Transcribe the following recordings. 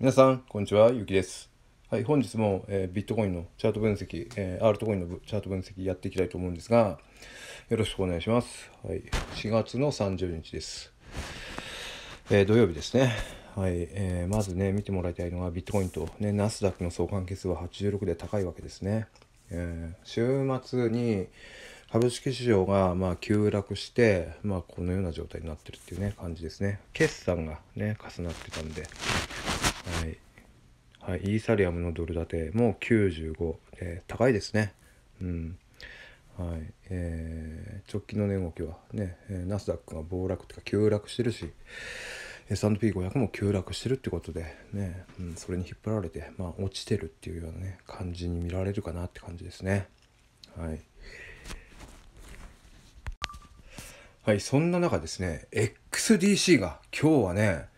皆さん、こんにちは。ゆきです。はい、本日も、えー、ビットコインのチャート分析、えー、アルトコインのチャート分析やっていきたいと思うんですが、よろしくお願いします。はい、4月の30日です。えー、土曜日ですね。はい、えー、まずね、見てもらいたいのは、ビットコインと、ね、ナスダックの相関係数は86で高いわけですね。え週末に株式市場がま急落して、まあ、このような状態になってるっていうね感じですね決算がね重なってたんではい、はい、イーサリアムのドル建ても95、えー、高いですねうんはいえー、直近の値、動きはね、ナスダックが暴落とか急落してるし S&P500 も急落してるってことでね、うん、それに引っ張られて、まあ、落ちてるっていうようなね感じに見られるかなって感じですねはい、はい、そんな中ですね XDC が今日はね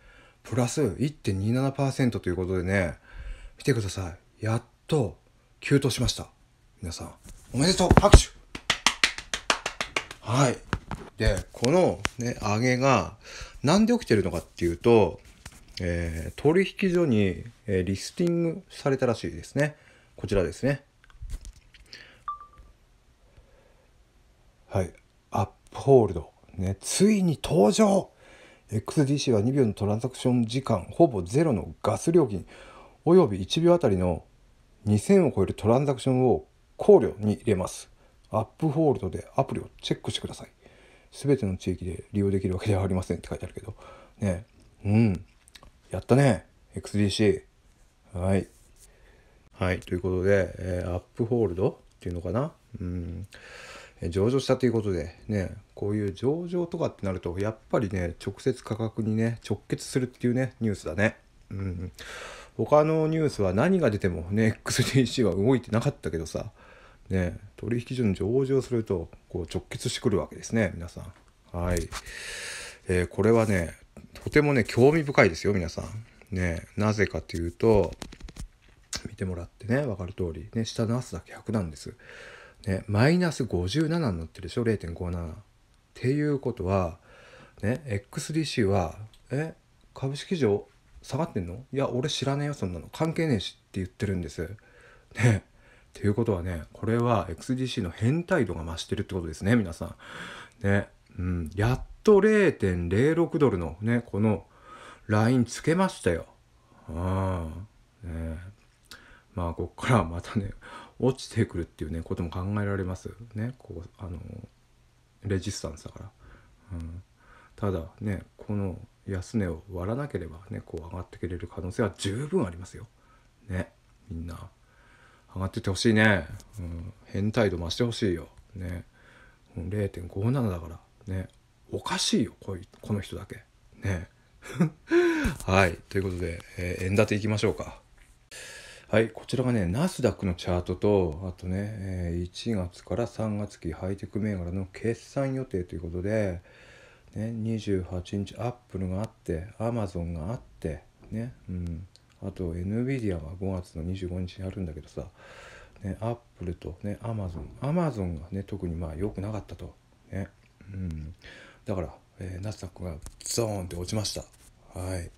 プラス1.27%ということでね、見てください。やっと、急騰しました。皆さん、おめでとう拍手はい。で、このね、上げが、なんで起きてるのかっていうと、えー、取引所に、えー、リスティングされたらしいですね。こちらですね。はい。アップホールド。ね、ついに登場 XDC は2秒のトランザクション時間ほぼゼロのガス料金および1秒あたりの2000を超えるトランザクションを考慮に入れます。アップホールドでアプリをチェックしてください。すべての地域で利用できるわけではありませんって書いてあるけど。ねうん。やったね。XDC。はい。はい。ということで、えー、アップホールドっていうのかな。うん。上場したということでねこういう上場とかってなるとやっぱりね直接価格にね直結するっていうねニュースだねうん他のニュースは何が出てもね XDC は動いてなかったけどさね取引所に上場するとこう直結してくるわけですね皆さんはい、えー、これはねとてもね興味深いですよ皆さんねなぜかというと見てもらってね分かる通りね下のナスだけ100なんですね、マイナス57になってるでしょ0.57。っていうことは、ね、XDC は、え、株式市場下がってんのいや、俺知らねえよ、そんなの。関係ねえしって言ってるんです。ね。っていうことはね、これは XDC の変態度が増してるってことですね、皆さん。ね。うん。やっと0.06ドルのね、このラインつけましたよ。ああ。ねまあ、こっからまたね、落ちてくるっていうねことも考えられますねこうあのレジスタンスだから、うん、ただねこの安値を割らなければねこう上がってくれる可能性は十分ありますよねみんな上がっててほしいね、うん、変態度増してほしいよね0.57だからねおかしいよこいこの人だけね はいということで、えー、円建ていきましょうか。はい、こちらがね、ナスダックのチャートと、あとね、1月から3月期ハイテク銘柄の決算予定ということで、ね、28日アップルがあって、アマゾンがあって、ね、うん、あと NVIDIA が5月の25日にあるんだけどさ、ね、アップルとね、アマゾン、アマゾンがね、特にまあ良くなかったと。ね、うん、だから、ナスダックがゾーンって落ちました。はい。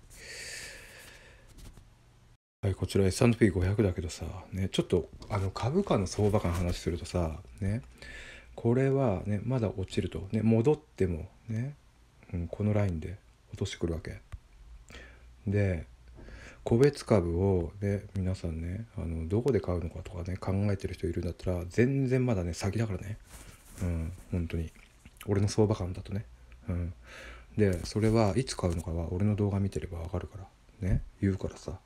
はい、こちら S&P500 だけどさ、ね、ちょっとあの株価の相場感の話するとさ、ね、これは、ね、まだ落ちると、ね、戻ってもね、うん、このラインで落としてくるわけ。で個別株を、ね、皆さんねあのどこで買うのかとかね考えてる人いるんだったら全然まだね先だからねうん本当に俺の相場感だとね、うん、でそれはいつ買うのかは俺の動画見てればわかるからね言うからさ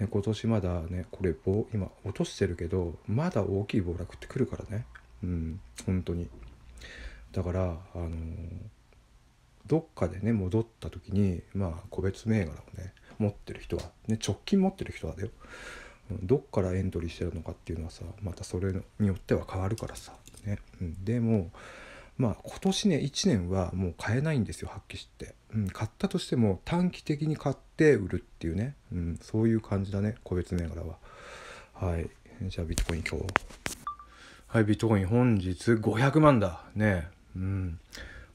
ね、今年まだねこれ棒今落としてるけどまだ大きい暴落ってくるからねうん本当にだからあのー、どっかでね戻った時にまあ個別銘柄をね持ってる人は、ね、直近持ってる人はだよどっからエントリーしてるのかっていうのはさまたそれによっては変わるからさ、ねうん、でもまあ今年ね1年はもう買えないんですよ発揮してうん、買ったとしても短期的に買って売るっていうね、うん、そういう感じだね個別銘柄ははいじゃあビットコイン今日はいビットコイン本日500万だねうん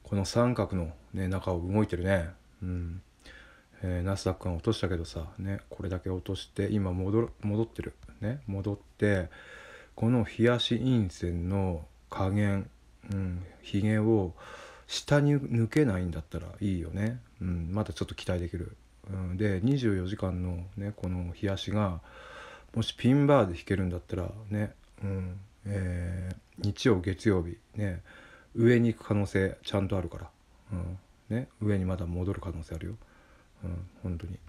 この三角の、ね、中を動いてるねうんえナスダックが落としたけどさ、ね、これだけ落として今戻戻ってる、ね、戻ってこの冷やし陰線の加減、うん、ひげを下に抜けないんだったらいいよね、うん、まだちょっと期待できる、うん、で24時間のねこの冷やしがもしピンバーで弾けるんだったらね、うんえー、日曜月曜日ね上に行く可能性ちゃんとあるから、うんね、上にまだ戻る可能性あるよ、うん、本当に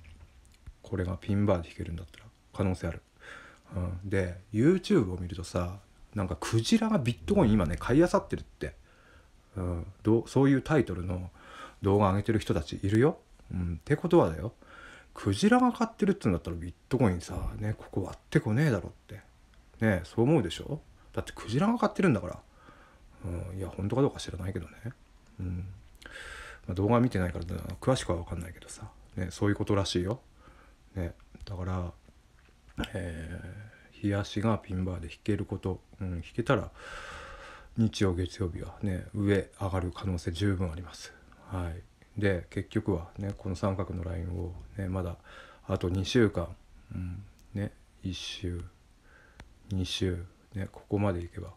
これがピンバーで弾けるんだったら可能性ある、うん、で YouTube を見るとさなんかクジラがビットコイン今ね買いあさってるってうん、どそういうタイトルの動画上げてる人たちいるよ。うん、ってことはだよクジラが飼ってるってうんだったらビットコインさ、ね、ここ割ってこねえだろってねそう思うでしょだってクジラが飼ってるんだから、うん、いや本当かどうか知らないけどね、うんまあ、動画見てないから詳しくは分かんないけどさ、ね、そういうことらしいよ、ね、だからえー、冷やしがピンバーで弾けること、うん、弾けたら日曜月曜日はね上上がる可能性十分あります。はい、で結局はねこの三角のラインを、ね、まだあと2週間、うんね、1週2週、ね、ここまでいけば、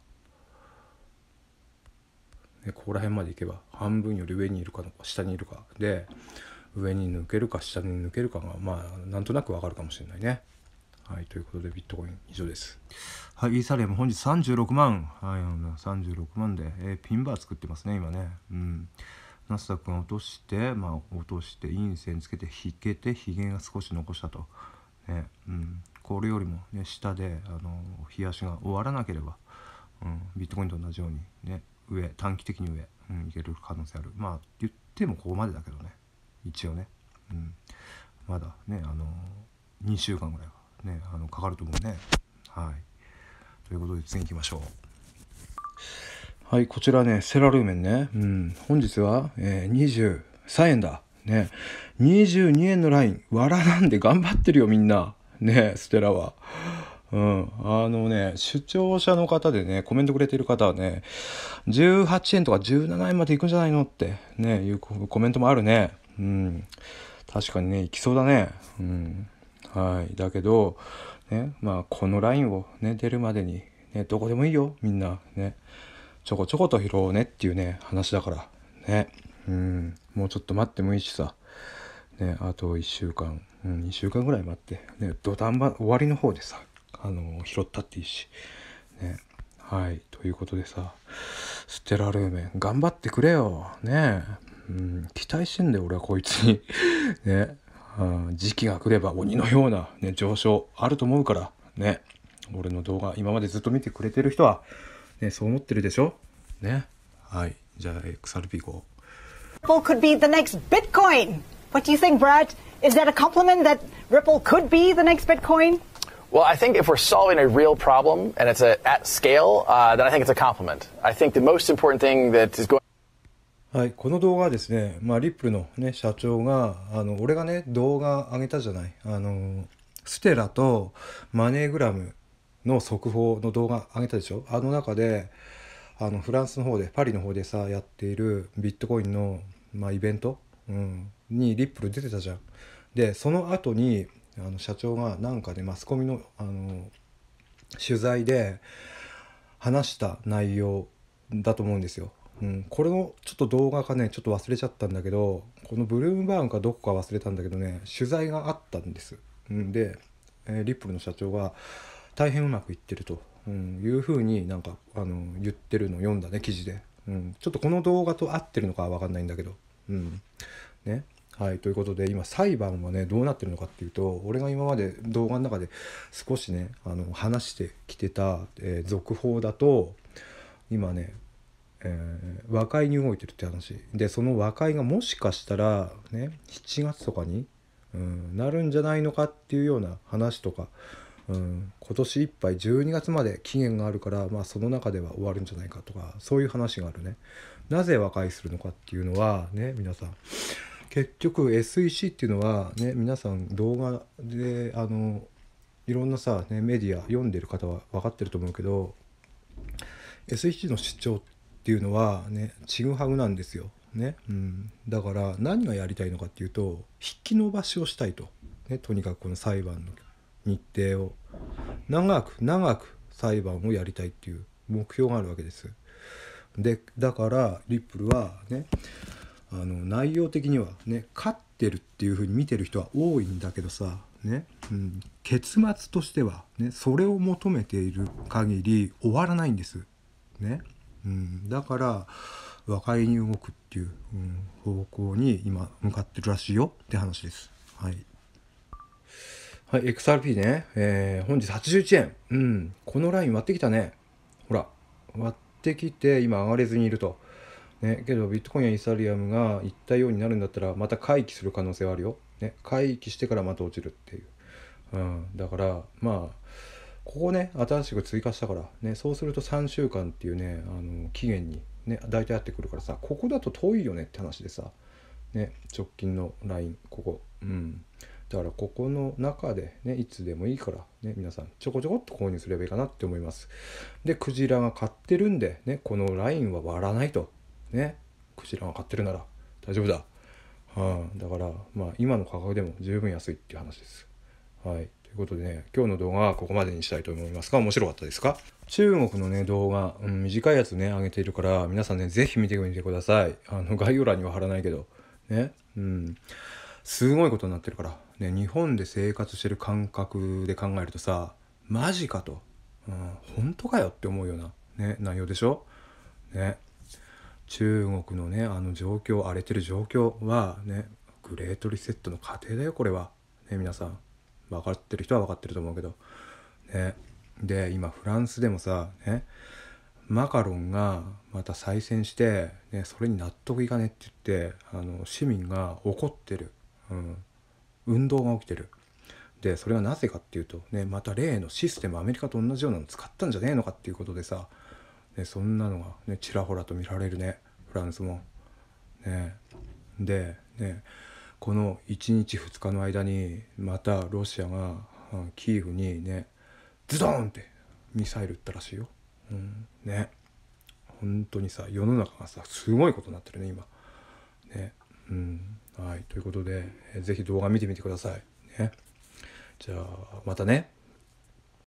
ね、ここら辺までいけば半分より上にいるか下にいるかで上に抜けるか下に抜けるかがまあなんとなくわかるかもしれないね。はい、ということでビットコイン以上です。はい、イーサリアム本日36万、はい、36万で、えー、ピンバー作ってますね、今ね。うん。ナスダックが落として、まあ、落として陰線つけて引けてひげが少し残したと、ねうん、これよりも、ね、下であの日足が終わらなければ、うん、ビットコインと同じように、ね、上短期的に上、うん、いける可能性あるまあ言ってもここまでだけどね一応ね、うん、まだねあの2週間ぐらいはねあのかかると思うね。はい、ということで次行きましょう。はいこちらねセラルーメンね、うん、本日は、えー、23円だね22円のラインわらなんで頑張ってるよみんなねステラは。うん、あのね視張者の方でねコメントくれてる方はね18円とか17円までいくんじゃないのってねいうコメントもあるねうん確かにねいきそうだねうんはい、だけど、ねまあ、このラインを、ね、出るまでに、ね、どこでもいいよみんな、ね、ちょこちょこと拾おうねっていうね話だからね、うん、もうちょっと待ってもいいしさ、ね、あと1週間、うん、2週間ぐらい待って、ね、土壇場終わりの方でさあの拾ったっていいし。ねはいということでさステラルーメン頑張ってくれよねえうん、期待してんだよ俺はこいつに ね時期が来れば鬼のような、ね、上昇あると思うからね俺の動画今までずっと見てくれてる人は、ね、そう思ってるでしょねはいじゃあ XRP 5 Ripple could be the next Bitcoin What do you think Brad? Is that a compliment that Ripple could be the next Bitcoin? Well, I think if we're solving a real problem and it's a, at scale, uh, then I think it's a compliment. I think the most important thing that is going はい、この動画はですね、まあ、リップルの、ね、社長があの俺がね動画上げたじゃないあのステラとマネーグラムの速報の動画上げたでしょあの中であのフランスの方でパリの方でさやっているビットコインの、まあ、イベント、うん、にリップル出てたじゃん。でその後にあの社長がなんかねマスコミのあの取材で話した内容だと思うんですよ。うん、これのちょっと動画かねちょっと忘れちゃったんだけどこのブルームバーンかどこか忘れたんだけどね取材があったんです、うん、で、えー、リップルの社長が大変うまくいってると、うん、いうふうになんかあの言ってるのを読んだね記事で、うん、ちょっとこの動画と合ってるのかは分かんないんだけど、うんね、はい、ということで今裁判はねどうなってるのかっていうと俺が今まで動画の中で少しねあの話してきてた、えー、続報だと今ねえー、和解に動いてるって話でその和解がもしかしたらね7月とかに、うん、なるんじゃないのかっていうような話とか、うん、今年いっぱい12月まで期限があるから、まあ、その中では終わるんじゃないかとかそういう話があるねなぜ和解するのかっていうのはね皆さん結局 SEC っていうのはね皆さん動画であのいろんなさ、ね、メディア読んでる方は分かってると思うけど SEC の主張っっていうのはねちぐはぐなんですよ。ねうん、だから何がやりたいのかっていうと引き延ばしをしたいと、ね、とにかくこの裁判の日程を長く長く裁判をやりたいっていう目標があるわけです。でだからリップルはねあの内容的にはね勝ってるっていうふうに見てる人は多いんだけどさね、うん、結末としては、ね、それを求めている限り終わらないんです。ね、うん、だから和解に動くっていう、うん、方向に今向かってるらしいよって話です。はい。はい、XRP ね、えー、本日81円。うん、このライン割ってきたね。ほら、割ってきて今上がれずにいると。ね、けどビットコインやイーサリアムがいったようになるんだったらまた回帰する可能性はあるよ。ね、回帰してからまた落ちるっていう。うん、だからまあここね新しく追加したから、ね、そうすると3週間っていうねあの期限に、ね、大体合ってくるからさここだと遠いよねって話でさ、ね、直近のラインここうんだからここの中でねいつでもいいからね皆さんちょこちょこっと購入すればいいかなって思いますでクジラが買ってるんでねこのラインは割らないとねクジラが買ってるなら大丈夫だ、はあ、だからまあ今の価格でも十分安いっていう話ですはいいうことでね、今日の動画はここまでにしたいと思いますが、面白かったですか中国のね、動画、うん、短いやつね、上げているから、皆さんね、ぜひ見てみてください。あの、概要欄には貼らないけど、ね、うん。すごいことになってるから、ね、日本で生活してる感覚で考えるとさ、マジかと、うん、本当かよって思うような、ね、内容でしょね。中国のね、あの状況、荒れてる状況はね、グレートリセットの過程だよ、これは。ね、皆さん。分かってる人は分かってると思うけどねで今フランスでもさねマカロンがまた再選して、ね、それに納得いかねって言ってあの市民が怒ってる、うん、運動が起きてるでそれはなぜかっていうと、ね、また例のシステムアメリカと同じようなの使ったんじゃねえのかっていうことでさ、ね、そんなのが、ね、ちらほらと見られるねフランスも。ね、でねこの1日2日の間にまたロシアがキーフにねズドンってミサイル撃ったらしいよ。うん、ね本当にさ世の中がさすごいことになってるね今。ねうん、はいということで是非動画見てみてください。ね、じゃあまたね。